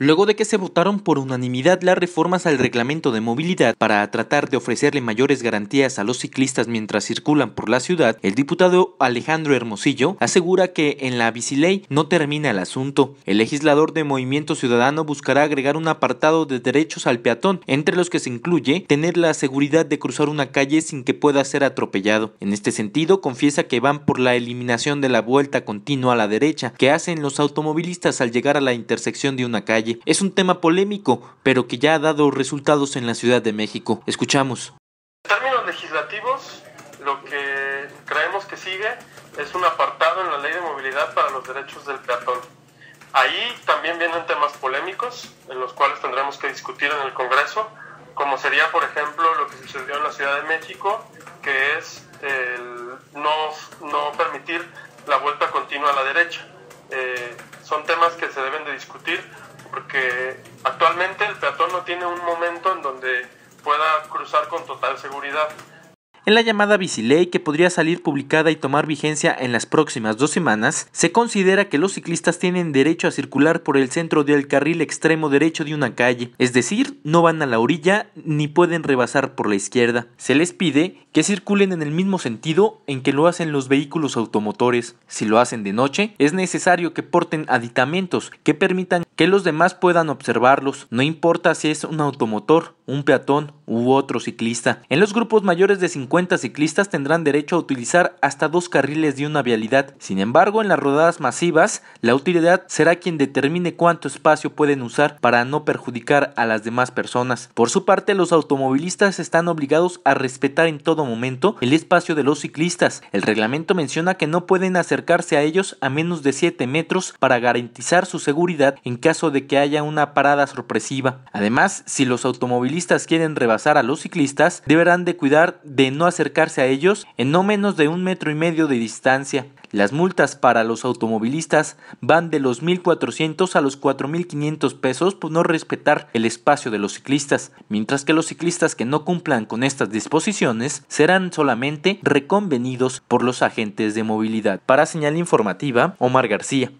Luego de que se votaron por unanimidad las reformas al reglamento de movilidad para tratar de ofrecerle mayores garantías a los ciclistas mientras circulan por la ciudad, el diputado Alejandro Hermosillo asegura que en la biciley no termina el asunto. El legislador de Movimiento Ciudadano buscará agregar un apartado de derechos al peatón, entre los que se incluye tener la seguridad de cruzar una calle sin que pueda ser atropellado. En este sentido, confiesa que van por la eliminación de la vuelta continua a la derecha que hacen los automovilistas al llegar a la intersección de una calle. Es un tema polémico, pero que ya ha dado resultados en la Ciudad de México. Escuchamos. En términos legislativos, lo que creemos que sigue es un apartado en la Ley de Movilidad para los Derechos del Peatón. Ahí también vienen temas polémicos, en los cuales tendremos que discutir en el Congreso, como sería, por ejemplo, lo que sucedió en la Ciudad de México, que es no, no permitir la vuelta continua a la derecha. Eh, son temas que se deben de discutir porque actualmente el peatón no tiene un momento en donde pueda cruzar con total seguridad. En la llamada Bicilei, que podría salir publicada y tomar vigencia en las próximas dos semanas, se considera que los ciclistas tienen derecho a circular por el centro del carril extremo derecho de una calle, es decir, no van a la orilla ni pueden rebasar por la izquierda. Se les pide que circulen en el mismo sentido en que lo hacen los vehículos automotores. Si lo hacen de noche, es necesario que porten aditamentos que permitan que los demás puedan observarlos, no importa si es un automotor, un peatón u otro ciclista. En los grupos mayores de 50 ciclistas tendrán derecho a utilizar hasta dos carriles de una vialidad. Sin embargo, en las rodadas masivas, la utilidad será quien determine cuánto espacio pueden usar para no perjudicar a las demás personas. Por su parte, los automovilistas están obligados a respetar en todo momento el espacio de los ciclistas. El reglamento menciona que no pueden acercarse a ellos a menos de 7 metros para garantizar su seguridad en caso de que haya una parada sorpresiva. Además, si los automovilistas quieren rebasar a los ciclistas, deberán de cuidar de no acercarse a ellos en no menos de un metro y medio de distancia. Las multas para los automovilistas van de los 1.400 a los 4.500 pesos por no respetar el espacio de los ciclistas, mientras que los ciclistas que no cumplan con estas disposiciones serán solamente reconvenidos por los agentes de movilidad. Para señal informativa, Omar García.